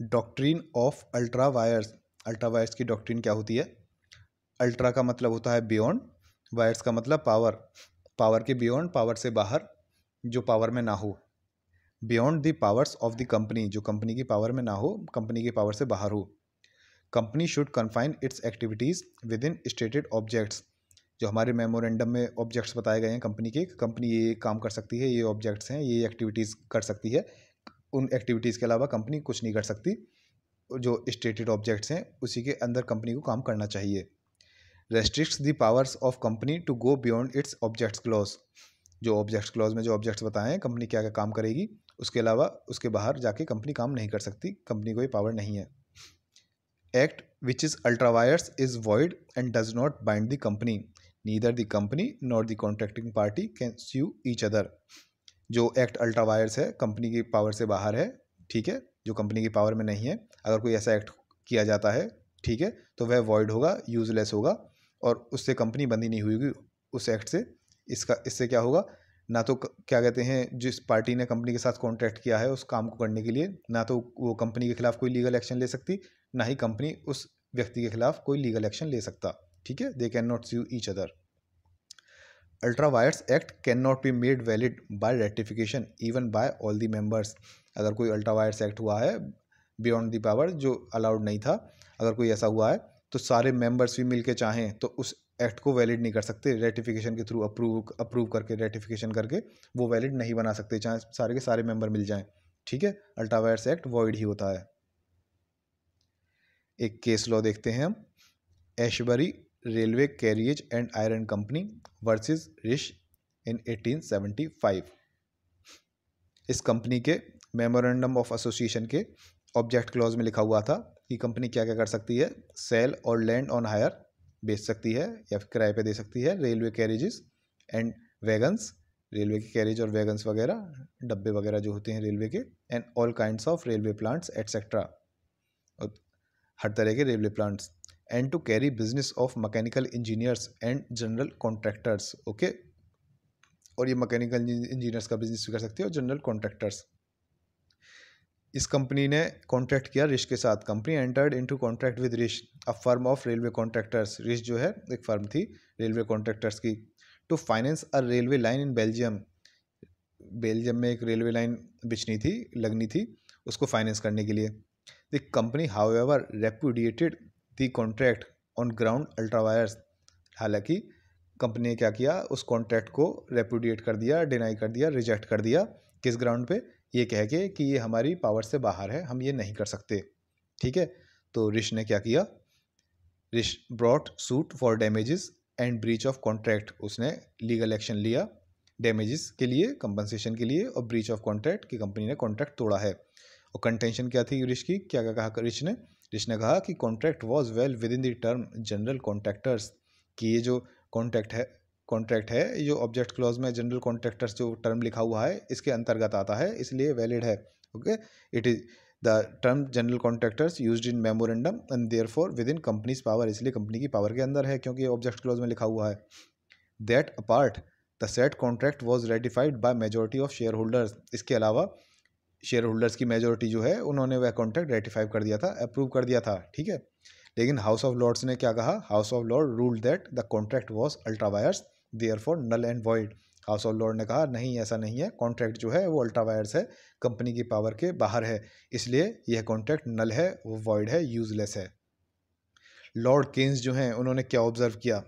doctrine of ultra vires ultra vires की doctrine क्या होती है अल्ट्रा का मतलब होता है बियॉन्ड वायर्स का मतलब पावर पावर के बियॉन्ड पावर से बाहर जो पावर में ना हो beyond the powers of the company जो कंपनी की पावर में ना हो कंपनी की पावर से बाहर हो company should confine its activities within stated objects जो हमारे मेमोरेंडम में ऑब्जेक्ट्स बताए गए हैं कंपनी के कंपनी ये काम कर सकती है ये ऑब्जेक्ट्स हैं ये एक्टिविटीज़ कर सकती है उन एक्टिविटीज़ के अलावा कंपनी कुछ नहीं कर सकती जो स्टेटेड ऑब्जेक्ट्स हैं उसी के अंदर कंपनी को काम करना चाहिए restricts the powers of company to go beyond its objects clause जो ऑब्जेक्ट्स क्लॉज में जो ऑब्जेक्ट्स बताए हैं कंपनी क्या क्या काम करेगी उसके अलावा उसके बाहर जाके कंपनी काम नहीं कर सकती कंपनी को ये पावर नहीं है act which is ultra vires is void and does not bind the company neither the company not the contracting party can you each other जो एक्ट अल्ट्रा वायर्स है कंपनी की पावर से बाहर है ठीक है जो कंपनी की पावर में नहीं है अगर कोई ऐसा एक्ट किया जाता है ठीक है तो वह वॉइड होगा यूजलेस होगा और उससे कंपनी बंदी नहीं हुई उस एक्ट से इसका इससे क्या होगा ना तो क्या कहते हैं जिस पार्टी ने कंपनी के साथ कॉन्ट्रैक्ट किया है उस काम को करने के लिए ना तो वो कंपनी के खिलाफ कोई लीगल एक्शन ले सकती ना ही कंपनी उस व्यक्ति के खिलाफ कोई लीगल एक्शन ले सकता ठीक है they can not sue each other ultra vires act can not be made valid by ratification even by all the members अगर कोई अल्ट्रा वायर्स एक्ट हुआ है बियॉन्ड दी पावर जो अलाउड नहीं था अगर कोई ऐसा हुआ है तो सारे मेंबर्स भी मिलके चाहें तो उस एक्ट को वैलिड नहीं कर सकते रेटिफिकेशन के थ्रू अप्रूव अप्रूव करके रेटिफिकेशन करके वो वैलिड नहीं बना सकते चाहे सारे के सारे मेंबर मिल जाएं ठीक है अल्ट्रावायर्स एक्ट वॉइड ही होता है एक केस लॉ देखते हैं हम Ashbury railway carriage and iron company versus Riche in 1875 इस कंपनी के मेमोरेंडम ऑफ एसोसिएशन के ऑब्जेक्ट क्लॉज में लिखा हुआ था कि कंपनी क्या क्या कर सकती है सेल और लैंड ऑन हायर बेच सकती है या फिर किराए पे दे सकती है railway carriages and wagons railway के कैरेज और वैगन्स वगैरह डब्बे वगैरह जो होते हैं रेलवे के and all kinds of railway plants etcetera और हर तरह के railway plants and to carry business of mechanical engineers and general contractors okay और ये मकैनिकल इंजीनियर्स का बिजनेस भी कर सकते हैं और जनरल कॉन्ट्रैक्टर्स इस कंपनी ने कॉन्ट्रैक्ट किया रिश के साथ company entered into contract with Riche a firm of railway contractors Riche जो है एक फर्म थी रेलवे कॉन्ट्रैक्टर्स की to finance a railway line in Belgium Belgium में एक रेलवे लाइन बिछनी थी लगनी थी उसको फाइनेंस करने के लिए the company however repudiated the contract on ground ultra vires हालांकि कंपनी ने क्या किया उस कॉन्ट्रैक्ट को रेपुडिएट कर दिया डिनाई कर दिया रिजेक्ट कर दिया किस ग्राउंड पे ये कह के कि ये हमारी पावर से बाहर है हम ये नहीं कर सकते ठीक है तो रिश ने क्या किया Riche brought suit for damages and breach of contract उसने लीगल एक्शन लिया डैमेजेस के लिए कंपनसेशन के लिए और ब्रीच ऑफ कॉन्ट्रैक्ट की कंपनी ने कॉन्ट्रैक्ट तोड़ा है और कंटेंशन क्या थी रिश की क्या क्या कहा रिश ने जिसने कहा कि contract was well within the term general contractors कि ये जो कॉन्ट्रैक्ट है कॉन्ट्रैक्ट है जो ऑब्जेक्ट क्लॉज में जनरल कॉन्ट्रैक्टर्स जो टर्म लिखा हुआ है इसके अंतर्गत आता है इसलिए वैलिड है okay it is the term general contractors used in memorandum and therefore within company's power इसलिए कंपनी की पावर के अंदर है क्योंकि ऑब्जेक्ट क्लॉज में लिखा हुआ है that apart the set contract was ratified by majority of shareholders इसके अलावा शेयर होल्डर्स की मेजोरिटी जो है उन्होंने वह कॉन्ट्रैक्ट रेटिफाई कर दिया था अप्रूव कर दिया था ठीक है लेकिन हाउस ऑफ लॉर्ड्स ने क्या कहा House of Lord ruled that the contract was ultra vires therefore null and void House of Lord ने कहा नहीं ऐसा नहीं है कॉन्ट्रैक्ट जो है वो अल्ट्रावायर्स है कंपनी की पावर के बाहर है इसलिए यह कॉन्ट्रैक्ट नल है वो वॉइड है यूजलेस है लॉर्ड केन्स जो हैं उन्होंने क्या ऑब्जर्व किया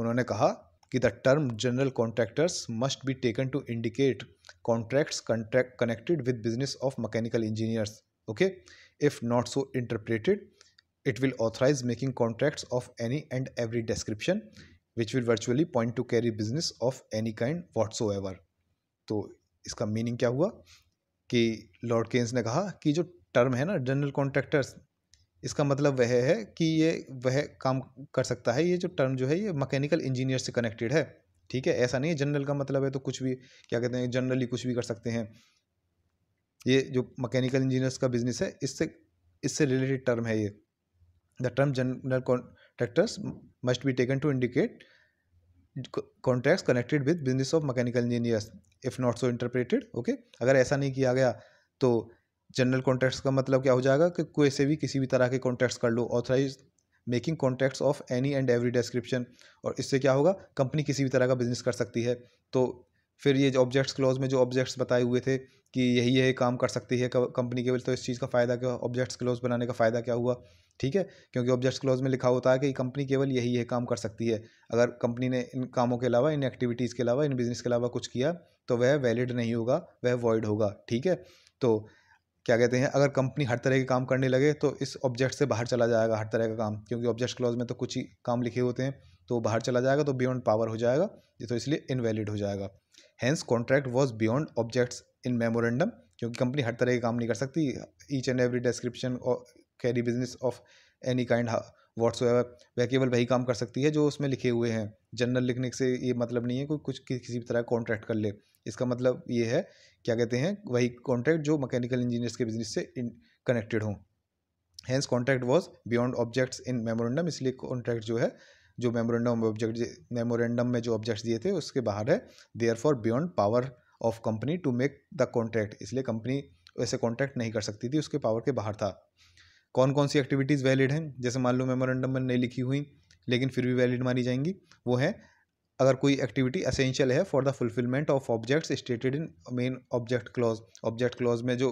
उन्होंने कहा कि the term general contractors must be taken to indicate contracts contract connected with business of mechanical engineers okay if not so interpreted it will authorize making contracts of any and every description which will virtually point to carry business of any kind whatsoever तो इसका meaning क्या हुआ कि Lord Keynes ने कहा कि जो term है ना जनरल कॉन्ट्रैक्टर्स इसका मतलब वह है कि ये वह काम कर सकता है ये जो टर्म जो है ये मैकेनिकल इंजीनियर से कनेक्टेड है ठीक है ऐसा नहीं है जनरल का मतलब है तो कुछ भी क्या कहते हैं जनरली कुछ भी कर सकते हैं ये जो मैकेनिकल इंजीनियर्स का बिजनेस है इससे इससे रिलेटेड टर्म है ये the term general contractors must be taken to indicate contracts connected with business of mechanical engineers if not so interpreted okay अगर ऐसा नहीं किया गया तो जनरल कॉन्ट्रैक्ट्स का मतलब क्या हो जाएगा कि कोई से भी किसी भी तरह के कॉन्ट्रैक्ट्स कर लो authorise making contracts of any and every description और इससे क्या होगा कंपनी किसी भी तरह का बिजनेस कर सकती है तो फिर ये जो ऑब्जेक्ट्स क्लॉज में जो ऑब्जेक्ट्स बताए हुए थे कि यही यही काम कर सकती है कंपनी केवल तो इस चीज़ का फ़ायदा क्या ऑब्जेक्ट्स क्लोज बनाने का फ़ायदा क्या हुआ ठीक है क्योंकि ऑब्जेक्ट्स क्लोज में लिखा होता है कि कंपनी केवल यही यही काम कर सकती है अगर कंपनी ने इन कामों के अलावा इन एक्टिविटीज़ के अलावा इन बिज़नेस के अलावा कुछ किया तो वह वैलिड नहीं होगा वह वॉइड होगा ठीक है तो क्या कहते हैं अगर कंपनी हर तरह के काम करने लगे तो इस ऑब्जेक्ट से बाहर चला जाएगा हर तरह का काम क्योंकि ऑब्जेक्ट क्लॉज में तो कुछ ही काम लिखे होते हैं तो बाहर चला जाएगा तो बियॉन्ड पावर हो जाएगा ये तो इसलिए इनवैलिड हो जाएगा hence contract was beyond objects in memorandum क्योंकि कंपनी हर तरह के काम नहीं कर सकती ईच एंड एवरी डिस्क्रिप्शन और carry business of any kind what's वह केवल वही काम कर सकती है जो उसमें लिखे हुए हैं जनरल लिखने से ये मतलब नहीं है कोई कुछ किसी भी तरह कॉन्ट्रैक्ट कर ले इसका मतलब ये है क्या कहते हैं वही कॉन्ट्रैक्ट जो मैकेनिकल इंजीनियर्स के बिजनेस से कनेक्टेड हों hence contract was beyond objects in memorandum इसलिए कॉन्ट्रैक्ट जो है जो मेमोरेंडम ऑब्जेक्ट मेमोरेंडम में जो ऑब्जेक्ट्स दिए थे उसके बाहर है therefore beyond power of company to make the contract इसलिए कंपनी ऐसे कॉन्ट्रैक्ट नहीं कर सकती थी उसके पावर के बाहर था कौन कौन सी एक्टिविटीज़ वैलिड हैं जैसे मान लो मेमोरेंडम में नहीं लिखी हुई लेकिन फिर भी वैलिड मानी जाएंगी वो है अगर कोई एक्टिविटी असेंशियल है for the fulfilment of objects stated in main object clause object clause में जो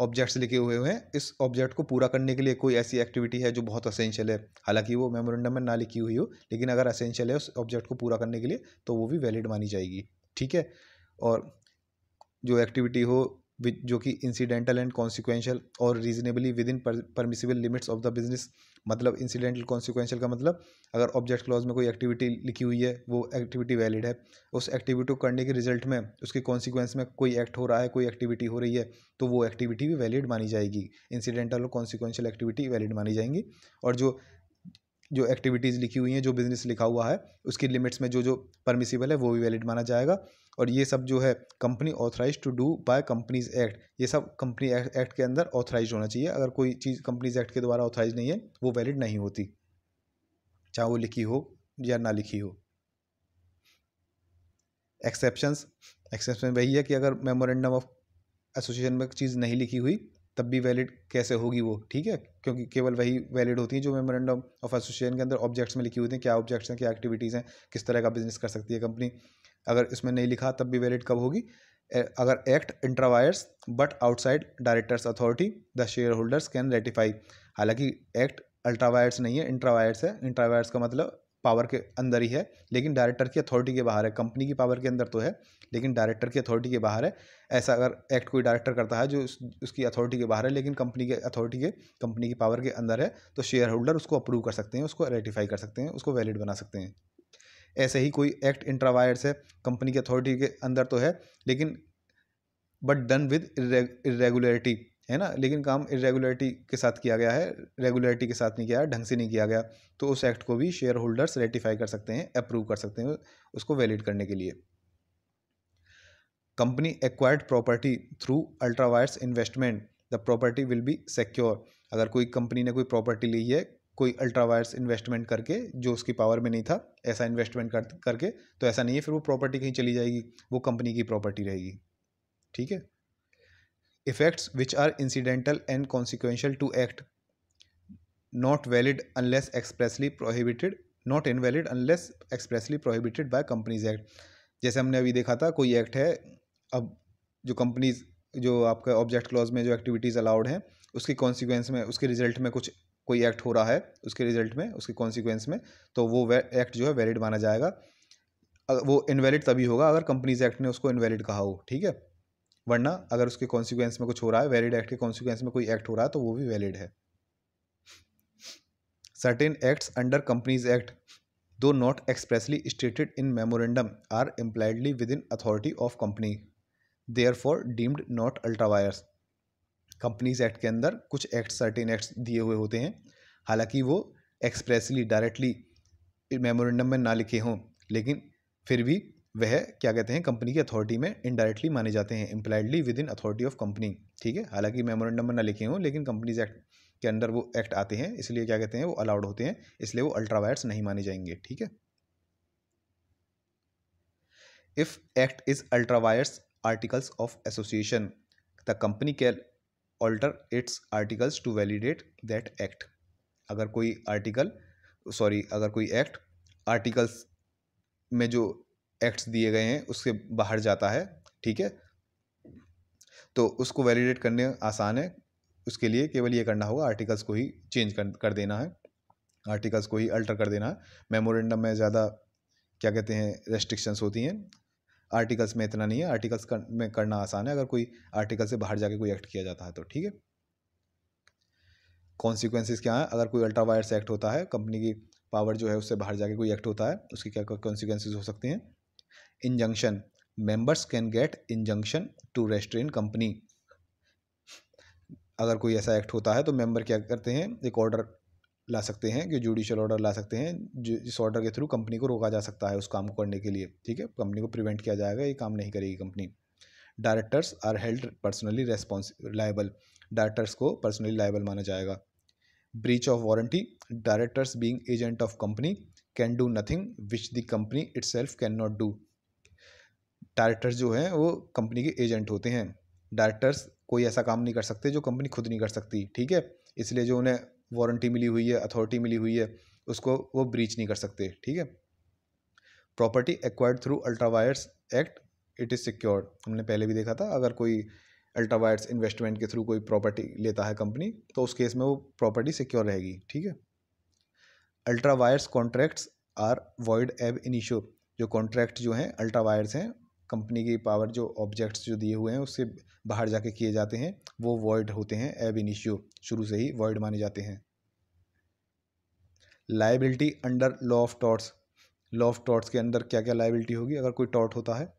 ऑब्जेक्ट्स लिखे हुए हैं इस ऑब्जेक्ट को पूरा करने के लिए कोई ऐसी एक्टिविटी है जो बहुत असेंशियल है हालांकि वो मेमोरेंडम में ना लिखी हुई हो लेकिन अगर असेंशियल है उस ऑब्जेक्ट को पूरा करने के लिए तो वो भी वैलिड मानी जाएगी ठीक है और जो एक्टिविटी हो जो कि इंसिडेंटल एंड कॉन्सिक्वेंशल और reasonably within permissible limits of the business मतलब इंसिडेंटल कॉन्सिक्वेंशियल का मतलब अगर ऑब्जेक्ट क्लॉज में कोई एक्टिविटी लिखी हुई है वो एक्टिविटी वैलिड है उस एक्टिविटी को करने के रिजल्ट में उसके कॉन्सिक्वेंस में कोई एक्ट हो रहा है कोई एक्टिविटी हो रही है तो वो एक्टिविटी भी वैलिड मानी जाएगी इंसिडेंटल और कॉन्सिक्वेंशियल एक्टिविटी वैलिड मानी जाएंगी और जो जो एक्टिविटीज़ लिखी हुई हैं जो बिज़नेस लिखा हुआ है उसकी लिमिट्स में जो जो परमिसिबल है वो भी वैलिड माना जाएगा और ये सब जो है company authorise to do by Companies Act ये सब कंपनी एक्ट के अंदर ऑथराइज होना चाहिए अगर कोई चीज़ कंपनीज एक्ट के द्वारा ऑथराइज नहीं है वो वैलिड नहीं होती चाहे वो लिखी हो या ना लिखी हो एक्सेप्शंस एक्सेप्शन वही है कि अगर मेमोरेंडम ऑफ एसोसिएशन में चीज़ नहीं लिखी हुई तब भी वैलिड कैसे होगी वो ठीक है क्योंकि केवल वही वैलिड होती है जो मेमोरेंडम ऑफ एसोसिएशन के अंदर ऑब्जेक्ट्स में लिखी हुई थी क्या ऑब्जेक्ट्स हैं क्या एक्टिविटीज़ हैं किस तरह का बिजनेस कर सकती है कंपनी अगर इसमें नहीं लिखा तब भी वैलिड कब होगी अगर act intra vires but outside directors authority the shareholders can ratify हालांकि एक्ट अल्ट्रावायर्स नहीं है इंट्रावायर्स है इंट्रावायर्स का मतलब पावर के अंदर ही है लेकिन डायरेक्टर की अथॉरिटी के बाहर है कंपनी की पावर के अंदर तो है लेकिन डायरेक्टर की अथॉरिटी के बाहर है ऐसा अगर एक्ट कोई डायरेक्टर करता है जो उस, उसकी अथॉरिटी के बाहर है लेकिन कंपनी के अथॉरिटी के कंपनी की पावर के अंदर है तो शेयर होल्डर उसको अप्रूव कर सकते हैं उसको रेटिफाई कर सकते हैं उसको वैलिड बना सकते हैं ऐसे ही कोई एक्ट इंट्रावायर्स है कंपनी की अथॉरिटी के अंदर तो है लेकिन बट डन विद इरेगुलरिटी है ना लेकिन काम इरेगुलरिटी के साथ किया गया है रेगुलरिटी के साथ नहीं किया ढंग से नहीं किया गया तो उस एक्ट को भी शेयर होल्डर्स रेटिफाई कर सकते हैं अप्रूव कर सकते हैं उसको वैलिड करने के लिए company acquired property through ultra vires investment the property will be secure अगर कोई कंपनी ने कोई प्रॉपर्टी ली है कोई अल्ट्रावायर्स इन्वेस्टमेंट करके जो उसकी पावर में नहीं था ऐसा इन्वेस्टमेंट कर करके तो ऐसा नहीं है फिर वो प्रॉपर्टी कहीं चली जाएगी वो कंपनी की प्रॉपर्टी रहेगी ठीक है which are are and consequential to act not valid valid expressly prohibited not invalid unless expressly prohibited by Companies Act जैसे हमने अभी देखा था कोई एक्ट है अब जो कंपनीज जो आपका ऑब्जेक्ट क्लॉज में जो एक्टिविटीज़ अलाउड हैं उसके कॉन्सिक्वेंस में उसके रिजल्ट में कुछ कोई एक्ट हो रहा है उसके रिजल्ट में उसके कॉन्सिक्वेंस में तो वो एक्ट जो है वैलिड माना जाएगा वो इनवैलिड तभी होगा अगर कंपनीज एक्ट ने उसको इनवैलिड कहा हो ठीक है वरना अगर उसके कॉन्सिक्वेंस में कुछ हो रहा है वैलिड एक्ट के कॉन्सिक्वेंस में कोई एक्ट हो रहा है तो वो भी वैलिड है certain acts under Companies Act though not expressly stated in memorandum are impliedly within authority of company therefore deemed not ultra vires Companies Act के अंदर कुछ एक्ट सर्टेन एक्ट्स दिए हुए होते हैं हालांकि वो एक्सप्रेसली डायरेक्टली मेमोरेंडम में ना लिखे हों लेकिन फिर भी वह क्या कहते हैं कंपनी की अथॉरिटी में इनडायरेक्टली माने जाते हैं impliedly within authority of company ठीक है हालांकि मेमोरेंडम में ना लिखे हों लेकिन कंपनीज एक्ट के अंडर वो एक्ट आते हैं इसलिए क्या कहते हैं वो अलाउड होते हैं इसलिए वो अल्ट्रावायर्स नहीं माने जाएंगे ठीक है if act is ultra vires articles of association the company can alter its articles to validate that act अगर कोई आर्टिकल सॉरी अगर कोई एक्ट आर्टिकल्स में जो एक्ट्स दिए गए हैं उससे बाहर जाता है ठीक है तो उसको वैलिडेट करने आसान है उसके लिए केवल ये करना होगा आर्टिकल्स को ही चेंज कर कर देना है आर्टिकल्स को ही अल्टर कर देना है मेमोरेंडम में ज़्यादा क्या कहते हैं रेस्ट्रिक्शंस होती हैं आर्टिकल्स में इतना नहीं है आर्टिकल्स कर, में करना आसान है अगर कोई आर्टिकल से बाहर जाके कोई एक्ट किया जाता है तो ठीक है कॉन्सिक्वेंसेज क्या हैं अगर कोई अल्ट्रा वायर्स एक्ट होता है कंपनी की पावर जो है उससे बाहर जाके कोई एक्ट होता है उसके क्या कॉन्सिक्वेंसेज हो सकते हैं injunction members can get injunction to restrain company अगर कोई ऐसा एक्ट होता है तो मेंबर क्या करते हैं एक ऑर्डर ला सकते हैं कि जुडिशल ऑर्डर ला सकते हैं जो ऑर्डर के थ्रू कंपनी को रोका जा सकता है उस काम को करने के लिए ठीक है कंपनी को प्रिवेंट किया जाएगा ये काम नहीं करेगी company directors are held personally responsible liable directors को पर्सनली लाइबल माना जाएगा breach of warranty directors being agent of company can do nothing which the company itself can not do directors जो हैं वो कंपनी के agent होते हैं directors कोई ऐसा काम नहीं कर सकते जो कंपनी खुद नहीं कर सकती ठीक है इसलिए जो उन्हें वारंटी मिली हुई है अथॉरिटी मिली हुई है उसको वो ब्रीच नहीं कर सकते ठीक है property acquired through ultra vires act it is secured हमने पहले भी देखा था अगर कोई अल्ट्रावायर्स इन्वेस्टमेंट के थ्रू कोई प्रॉपर्टी लेता है कंपनी तो उस केस में वो प्रॉपर्टी सिक्योर रहेगी ठीक है अल्ट्रावायर्स कॉन्ट्रैक्ट्स आर वॉइड एब इनिशो जो कॉन्ट्रैक्ट जो हैं अल्ट्रावायर्स हैं कंपनी की पावर जो ऑब्जेक्ट्स जो दिए हुए हैं उससे बाहर जाके किए जाते हैं वो वॉइड होते हैं एब इनिशियो शुरू से ही वॉइड माने जाते हैं liability under law of torts law of torts के अंदर क्या क्या लाइबिलिटी होगी अगर कोई टॉर्ट होता है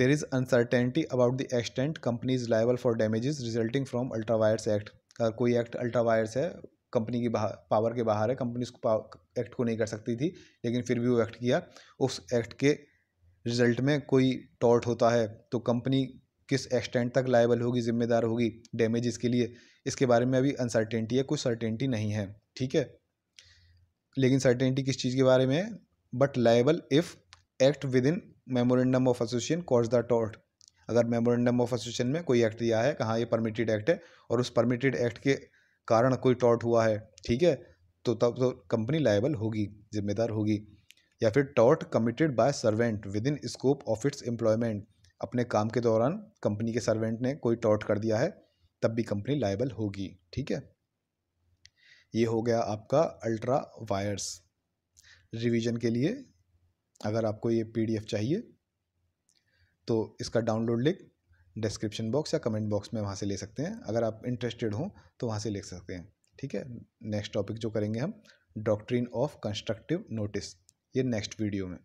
there is uncertainty about the extent company is liable for damages resulting from ultra vires act अगर कोई एक्ट अल्ट्रावायर्स है कंपनी की बाहर पावर के बाहर है कंपनी उसको एक्ट को नहीं कर सकती थी लेकिन फिर भी वो एक्ट किया उस एक्ट के रिजल्ट में कोई टॉर्ट होता है तो कंपनी किस एक्सटेंट तक लाइबल होगी जिम्मेदार होगी डैमेजेस के लिए इसके बारे में अभी अनसर्टेनिटी है कोई सर्टेनिटी नहीं है ठीक है लेकिन सर्टेनिटी किस चीज़ के बारे में है but liable if act within memorandum of association cause the tort अगर मेमोरेंडम ऑफ एसोसिएशन में कोई एक्ट दिया है कहाँ ये परमिटेड एक्ट है और उस परमिटेड एक्ट के कारण कोई टॉर्ट हुआ है ठीक है तो तब तो कंपनी लाइबल होगी जिम्मेदार होगी या फिर टॉट committed by servant within scope of its employment अपने काम के दौरान कंपनी के सर्वेंट ने कोई टॉट कर दिया है तब भी कंपनी लाइबल होगी ठीक है ये हो गया आपका अल्ट्रा वायर्स रिवीजन के लिए अगर आपको ये पीडीएफ चाहिए तो इसका डाउनलोड लिंक डिस्क्रिप्शन बॉक्स या कमेंट बॉक्स में वहाँ से ले सकते हैं अगर आप इंटरेस्टेड हों तो वहाँ से ले सकते हैं ठीक है नेक्स्ट टॉपिक जो करेंगे हम डॉक्ट्रीन ऑफ कंस्ट्रक्टिव नोटिस ये नेक्स्ट वीडियो में